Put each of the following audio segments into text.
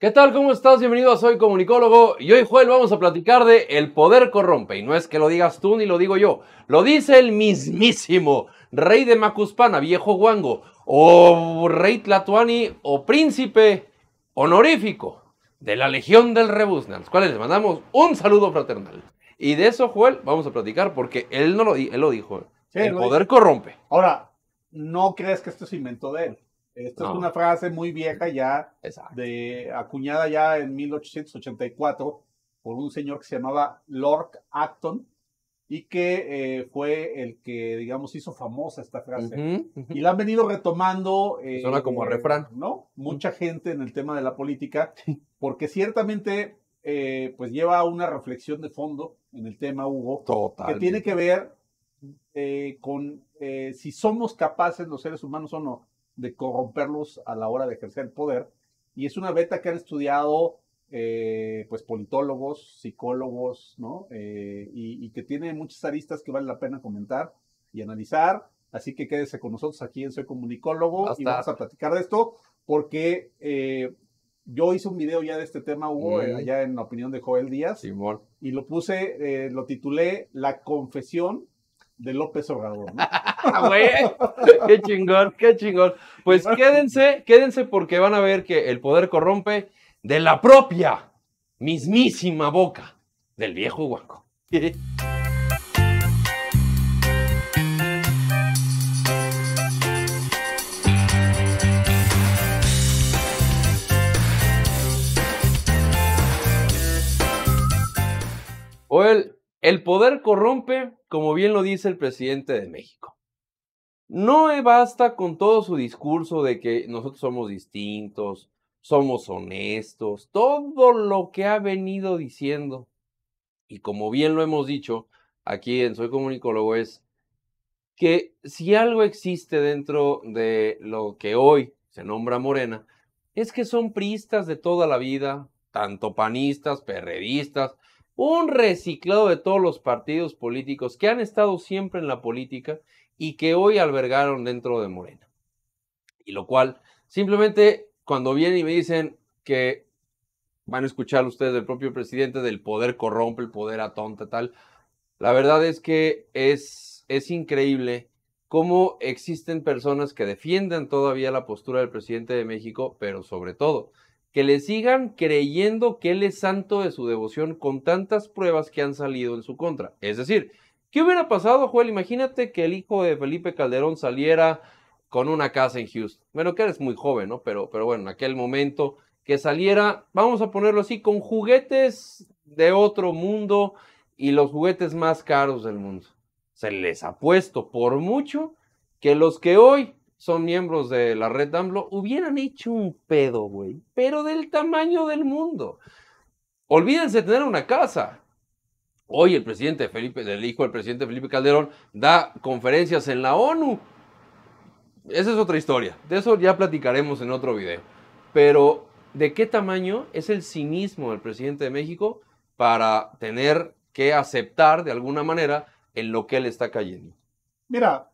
¿Qué tal? ¿Cómo estás? Bienvenido a Soy Comunicólogo y hoy Joel vamos a platicar de El Poder Corrompe y no es que lo digas tú ni lo digo yo, lo dice el mismísimo rey de Macuspana, viejo guango, o rey Tlatuani o príncipe honorífico de la Legión del rebusna, a los cuales les mandamos un saludo fraternal. Y de eso Joel vamos a platicar porque él no lo, él lo dijo, el Poder Corrompe. Ahora, ¿no crees que esto es inventó de él? Esta es una frase muy vieja ya, de, acuñada ya en 1884 por un señor que se llamaba Lord Acton y que eh, fue el que, digamos, hizo famosa esta frase. Y la han venido retomando. Eh, suena como refrán. ¿No? Mucha gente en el tema de la política, porque ciertamente, eh, pues lleva una reflexión de fondo en el tema, Hugo, que tiene que ver con si somos capaces los seres humanos o no de corromperlos a la hora de ejercer el poder. Y es una beta que han estudiado eh, pues politólogos, psicólogos, ¿no? Eh, y, que tiene muchas aristas que vale la pena comentar y analizar. Así que quédese con nosotros aquí en Soy Comunicólogo y vamos a platicar de esto porque eh, yo hice un video ya de este tema, Hugo, allá en la opinión de Joel Díaz. Simón. Y lo puse, lo titulé La confesión de López Obrador. ¿no? Ah, qué chingón, qué chingón. Pues quédense, quédense porque van a ver que el poder corrompe de la propia mismísima boca del viejo huaco El poder corrompe, como bien lo dice el presidente de México. No basta con todo su discurso de que nosotros somos distintos, somos honestos, todo lo que ha venido diciendo. Y como bien lo hemos dicho aquí en Soy Comunicólogo es que si algo existe dentro de lo que hoy se nombra Morena, es que son priistas de toda la vida, tanto panistas, perredistas, un reciclado de todos los partidos políticos que han estado siempre en la política y que hoy albergaron dentro de Morena. Y lo cual, simplemente cuando vienen y me dicen que van a escuchar ustedes del propio presidente del poder corrompe, el poder atonta, tal, la verdad es que es, es increíble cómo existen personas que defienden todavía la postura del presidente de México, pero sobre todo que le sigan creyendo que él es santo de su devoción con tantas pruebas que han salido en su contra. Es decir, ¿qué hubiera pasado, Joel? Imagínate que el hijo de Felipe Calderón saliera con una casa en Houston. Bueno, que eres muy joven, ¿no? Pero, pero bueno, en aquel momento que saliera, vamos a ponerlo así, con juguetes de otro mundo y los juguetes más caros del mundo. Se les ha puesto por mucho que los que hoy son miembros de la red AMLO, hubieran hecho un pedo, güey, pero del tamaño del mundo. Olvídense de tener una casa. Hoy el presidente Felipe, el hijo del presidente Felipe Calderón, da conferencias en la ONU. Esa es otra historia. De eso ya platicaremos en otro video. Pero, ¿de qué tamaño es el cinismo del presidente de México para tener que aceptar de alguna manera en lo que él está cayendo? Mira,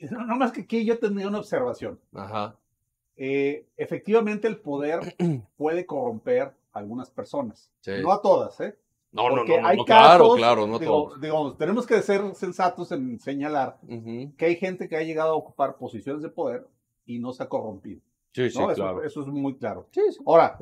no, más que aquí yo tendría una observación. Eh, efectivamente, el poder puede corromper a algunas personas. No a todas, ¿eh? No, no, no, claro, claro, no tenemos que ser sensatos en señalar que hay gente que ha llegado a ocupar posiciones de poder y no se ha corrompido. Sí, sí, eso, es muy claro. Ahora,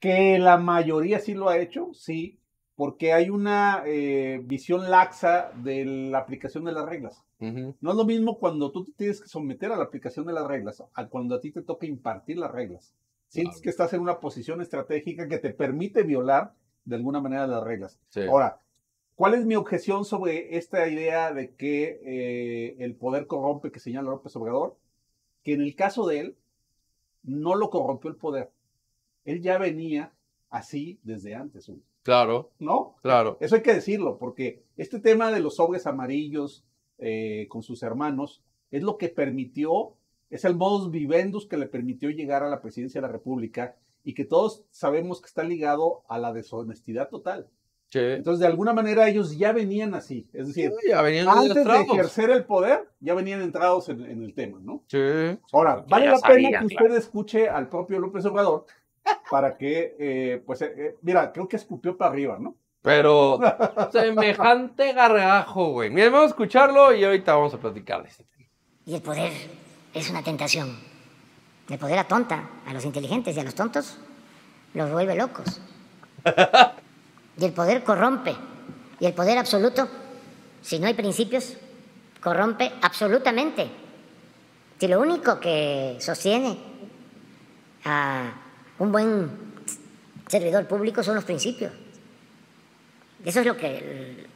que la mayoría sí lo ha hecho, sí, porque hay una eh, visión laxa de la aplicación de las reglas. No es lo mismo cuando tú te tienes que someter a la aplicación de las reglas, a cuando a ti te toca impartir las reglas. Sientes que estás en una posición estratégica que te permite violar de alguna manera las reglas. Ahora, ¿cuál es mi objeción sobre esta idea de que eh, el poder corrompe que señala López Obrador? Que en el caso de él, no lo corrompió el poder. Él ya venía así desde antes. Claro. ¿No? Claro. Eso hay que decirlo, porque este tema de los sobres amarillos, eh, con sus hermanos, es lo que permitió, es el modus vivendus que le permitió llegar a la presidencia de la República y que todos sabemos que está ligado a la deshonestidad total. Entonces, de alguna manera, ellos ya venían así. Es decir, antes de ejercer el poder, ya venían entrados en, el tema, ¿no? Sí. Ahora, vale la pena que usted escuche al propio López Obrador para que, eh, pues, eh, mira, creo que escupió para arriba, ¿no? Pero semejante gargajo, güey. Miren, vamos a escucharlo y ahorita vamos a platicarles. Este y el poder es una tentación. El poder atonta a los inteligentes y a los tontos los vuelve locos. y el poder corrompe. Y el poder absoluto, si no hay principios, corrompe absolutamente. Si lo único que sostiene a un buen servidor público son los principios. Eso es lo que...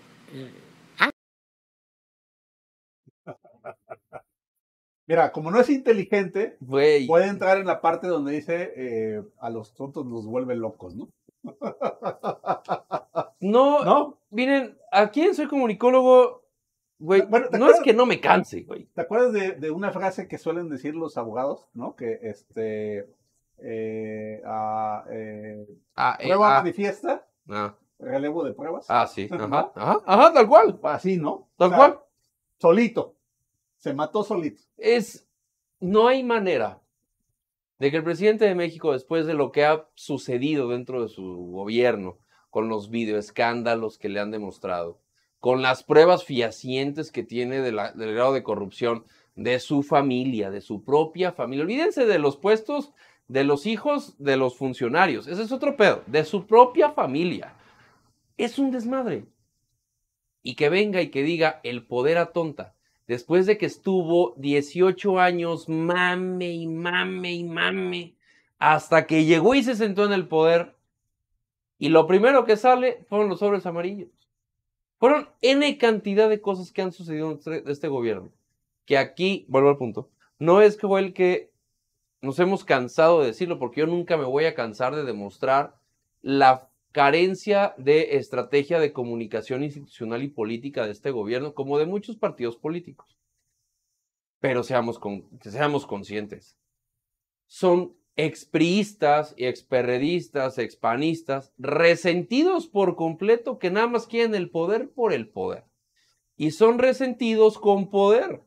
Mira, como no es inteligente, puede entrar en la parte donde dice eh, a los tontos los vuelve locos, ¿no? no, no, miren, ¿a quién Soy Comunicólogo, güey, bueno, no es que no me canse, güey. ¿Te acuerdas de, una frase que suelen decir los abogados, no? Que este, eh, eh, ah, eh prueba ah. manifiesta, ah relevo de pruebas. Ah, sí. Ajá, ajá, ajá, tal cual. Así, ¿no? Tal cual. Solito. Se mató solito. Es. No hay manera de que el presidente de México, después de lo que ha sucedido dentro de su gobierno, con los videoescándalos que le han demostrado, con las pruebas fiacientes que tiene del grado de corrupción de su familia, de su propia familia. Olvídense de los puestos de los hijos de los funcionarios. Ese es otro pedo, de su propia familia. Es un desmadre. Y que venga y que diga el poder a tonta, después de que estuvo 18 años mame y mame y mame, hasta que llegó y se sentó en el poder, y lo primero que sale fueron los sobres amarillos. Fueron N cantidad de cosas que han sucedido en este, este gobierno. Que aquí, vuelvo al punto, no es como el que nos hemos cansado de decirlo, porque yo nunca me voy a cansar de demostrar la carencia de estrategia de comunicación institucional y política de este gobierno, como de muchos partidos políticos. Pero seamos, conscientes, son expriistas y experredistas, expanistas, resentidos por completo que nada más quieren el poder por el poder. Y son resentidos con poder.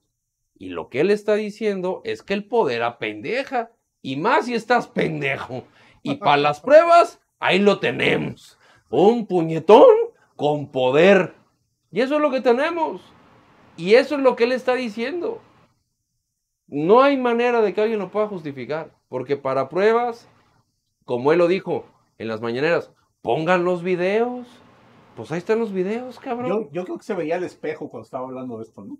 Y lo que él está diciendo es que el poder apendeja. Y más si estás pendejo. Y para las pruebas, Ahí lo tenemos. Un puñetón con poder. Y eso es lo que tenemos. Y eso es lo que él está diciendo. No hay manera de que alguien lo pueda justificar. Porque para pruebas, como él lo dijo en las mañaneras, pongan los videos. Pues ahí están los videos, cabrón. Yo, creo que se veía el espejo cuando estaba hablando de esto, ¿no?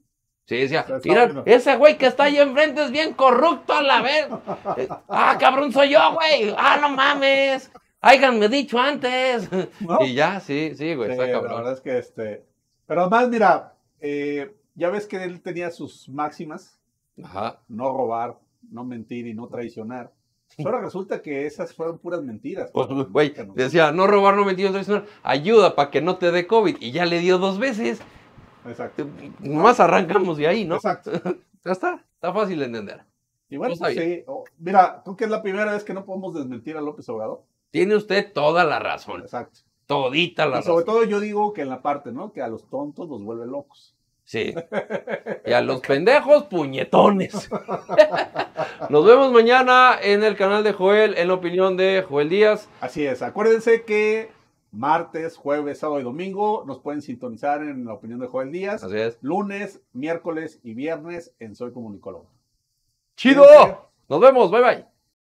Sí, decía, mira, ese güey que está ahí enfrente es bien corrupto a la vez. ah, cabrón, soy yo, güey. Ah, no mames he dicho antes. Y ya, sí, sí, güey, La verdad es que este. Pero además, mira, eh, ya ves que él tenía sus máximas: Ajá. no robar, no mentir y no traicionar. Ahora resulta que esas fueron puras mentiras. Pues, decía, no robar, no mentir, no traicionar. Ayuda para que no te dé COVID. Y ya le dio dos veces. Exacto. Nomás arrancamos de ahí, ¿no? Exacto. ya está, está fácil de entender. Y bueno, pues, sí. Mira, tú que es la primera vez que no podemos desmentir a López Obrador. Tiene usted toda la razón. Exacto. Todita la y sobre todo yo digo que en la parte, ¿no? Que a los tontos los vuelve locos. Sí. Y a los pendejos, puñetones. Nos vemos mañana en el canal de Joel, en la opinión de Joel Díaz. Así es. Acuérdense que martes, jueves, sábado y domingo nos pueden sintonizar en la opinión de Joel Díaz. Así es. Lunes, miércoles y viernes en Soy Comunicólogo. ¡Chido! Nos vemos. Bye bye.